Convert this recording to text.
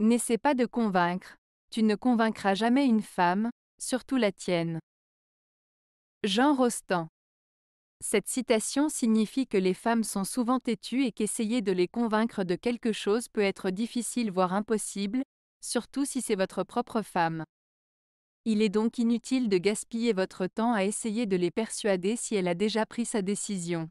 N'essaie pas de convaincre, tu ne convaincras jamais une femme, surtout la tienne. Jean Rostand. Cette citation signifie que les femmes sont souvent têtues et qu'essayer de les convaincre de quelque chose peut être difficile voire impossible, surtout si c'est votre propre femme. Il est donc inutile de gaspiller votre temps à essayer de les persuader si elle a déjà pris sa décision.